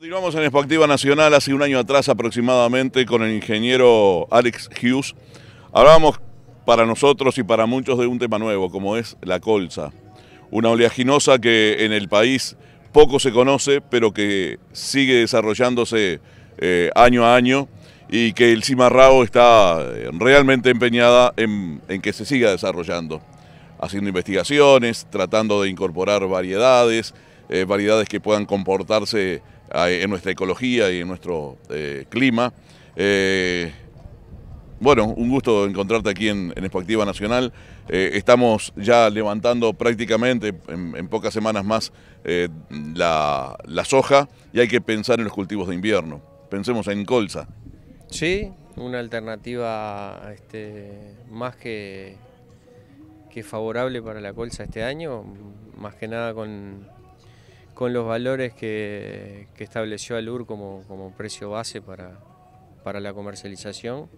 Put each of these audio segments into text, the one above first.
Continuamos en Expoactiva Nacional hace un año atrás aproximadamente con el ingeniero Alex Hughes. Hablábamos para nosotros y para muchos de un tema nuevo, como es la colza. Una oleaginosa que en el país poco se conoce, pero que sigue desarrollándose eh, año a año y que el Cimarrao está eh, realmente empeñada en que se siga desarrollando, haciendo investigaciones, tratando de incorporar variedades, eh, variedades que puedan comportarse ah, en nuestra ecología y en nuestro eh, clima. Eh, bueno, un gusto encontrarte aquí en, Expoactiva Nacional. estamos ya levantando prácticamente en, pocas semanas más la, soja y hay que pensar en los cultivos de invierno. Pensemos en colza. Sí, una alternativa este, más que favorable para la colza este año, más que nada con, con los valores que, estableció ALUR como, como precio base para, la comercialización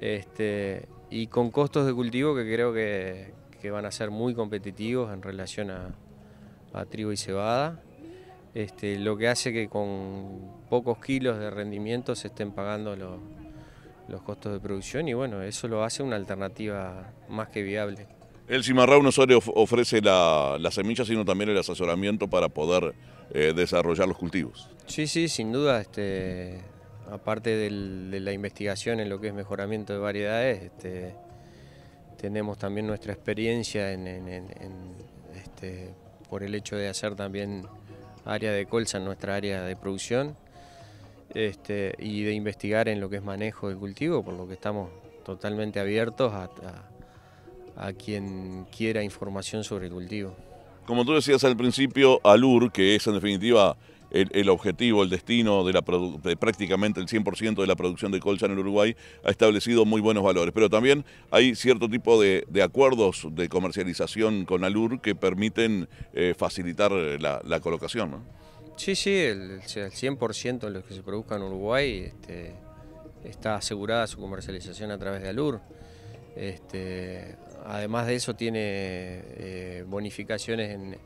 este, y con costos de cultivo que creo que, van a ser muy competitivos en relación a, trigo y cebada, este, lo que hace que con pocos kilos de rendimiento se estén pagando los costos de producción y bueno, eso lo hace una alternativa más que viable. El Cimarrao no solo ofrece la, semilla, sino también el asesoramiento para poder eh, desarrollar los cultivos. Sí, sí, sin duda. Este, aparte de la investigación en lo que es mejoramiento de variedades, este, tenemos también nuestra experiencia este, por el hecho de hacer también área de colza en nuestra área de producción y de investigar en lo que es manejo del cultivo, por lo que estamos totalmente abiertos a a quien quiera información sobre el cultivo. Como tú decías al principio, ALUR, que es en definitiva el, objetivo, el destino de, la de prácticamente el 100% de la producción de colcha en el Uruguay, ha establecido muy buenos valores. Pero también hay cierto tipo de, acuerdos de comercialización con ALUR que permiten eh, facilitar la, colocación. Sí, sí, el, 100% de los que se produzcan en Uruguay este, está asegurada su comercialización a través de ALUR. Este, Además de eso tiene eh, bonificaciones en,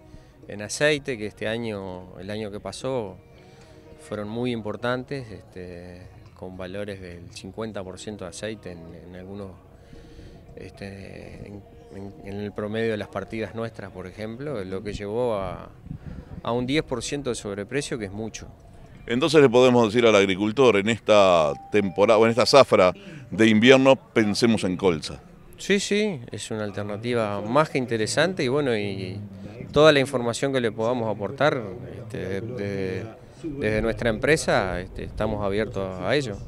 aceite, que este año, el año que pasó, fueron muy importantes, este, con valores del 50% de aceite en, algunos, este, en, el promedio de las partidas nuestras, por ejemplo, lo que llevó a, a un 10% de sobreprecio, que es mucho. Entonces le podemos decir al agricultor, en esta temporada, en esta zafra de invierno, pensemos en colza. Sí, sí, es una alternativa más que interesante y bueno, y toda la información que le podamos aportar este, desde, nuestra empresa este, estamos abiertos a ello.